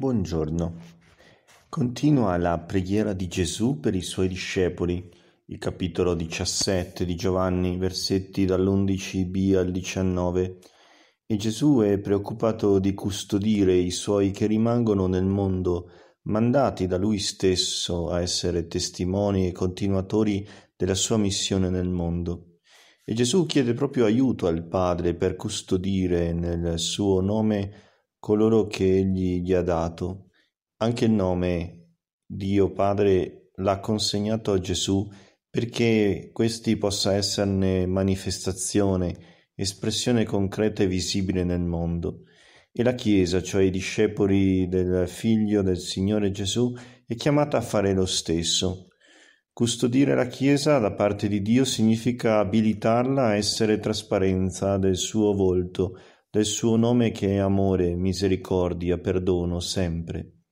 Buongiorno. Continua la preghiera di Gesù per i suoi discepoli, il capitolo 17 di Giovanni, versetti dall'11b al 19. E Gesù è preoccupato di custodire i suoi che rimangono nel mondo, mandati da lui stesso a essere testimoni e continuatori della sua missione nel mondo. E Gesù chiede proprio aiuto al Padre per custodire nel suo nome coloro che egli gli ha dato. Anche il nome Dio Padre l'ha consegnato a Gesù perché questi possa esserne manifestazione, espressione concreta e visibile nel mondo. E la Chiesa, cioè i discepoli del Figlio del Signore Gesù, è chiamata a fare lo stesso. Custodire la Chiesa da parte di Dio significa abilitarla a essere trasparenza del suo volto, del suo nome che è amore, misericordia, perdono, sempre.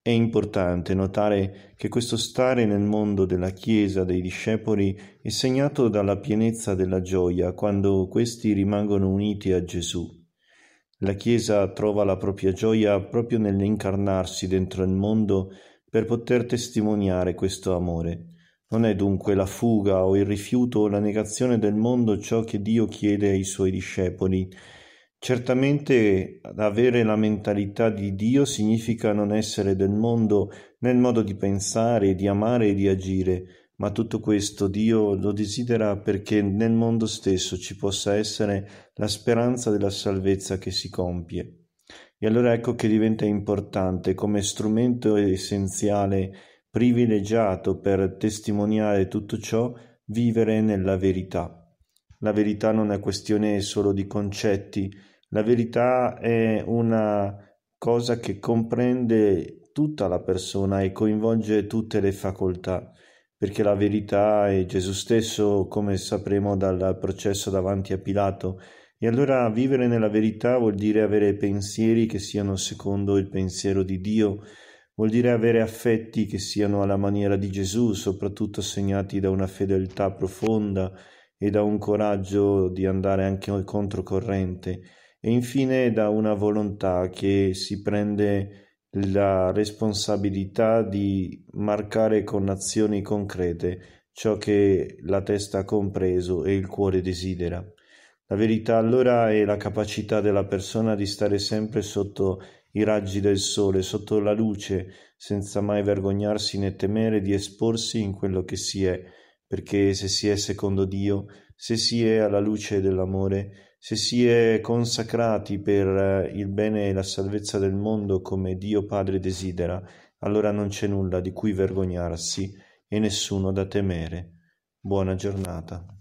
È importante notare che questo stare nel mondo della Chiesa dei discepoli è segnato dalla pienezza della gioia quando questi rimangono uniti a Gesù. La Chiesa trova la propria gioia proprio nell'incarnarsi dentro il mondo per poter testimoniare questo amore. Non è dunque la fuga o il rifiuto o la negazione del mondo ciò che Dio chiede ai suoi discepoli, Certamente avere la mentalità di Dio significa non essere del mondo nel modo di pensare, di amare e di agire, ma tutto questo Dio lo desidera perché nel mondo stesso ci possa essere la speranza della salvezza che si compie. E allora ecco che diventa importante come strumento essenziale, privilegiato per testimoniare tutto ciò, vivere nella verità. La verità non è questione solo di concetti, la verità è una cosa che comprende tutta la persona e coinvolge tutte le facoltà, perché la verità è Gesù stesso, come sapremo dal processo davanti a Pilato. E allora vivere nella verità vuol dire avere pensieri che siano secondo il pensiero di Dio, vuol dire avere affetti che siano alla maniera di Gesù, soprattutto segnati da una fedeltà profonda e da un coraggio di andare anche controcorrente e infine da una volontà che si prende la responsabilità di marcare con azioni concrete ciò che la testa ha compreso e il cuore desidera. La verità allora è la capacità della persona di stare sempre sotto i raggi del sole, sotto la luce, senza mai vergognarsi né temere di esporsi in quello che si è, perché se si è secondo Dio, se si è alla luce dell'amore, se si è consacrati per eh, il bene e la salvezza del mondo come Dio Padre desidera, allora non c'è nulla di cui vergognarsi e nessuno da temere. Buona giornata.